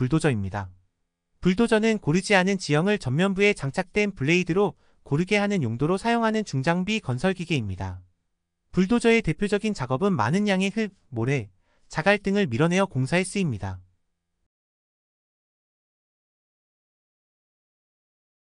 불도저입니다. 불도저는 고르지 않은 지형을 전면부에 장착된 블레이드로 고르게 하는 용도로 사용하는 중장비 건설기계입니다. 불도저의 대표적인 작업은 많은 양의 흙, 모래, 자갈 등을 밀어내어 공사에 쓰입니다.